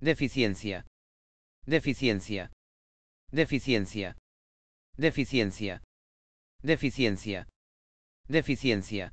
Deficiencia. Deficiencia. Deficiencia. Deficiencia. Deficiencia. Deficiencia.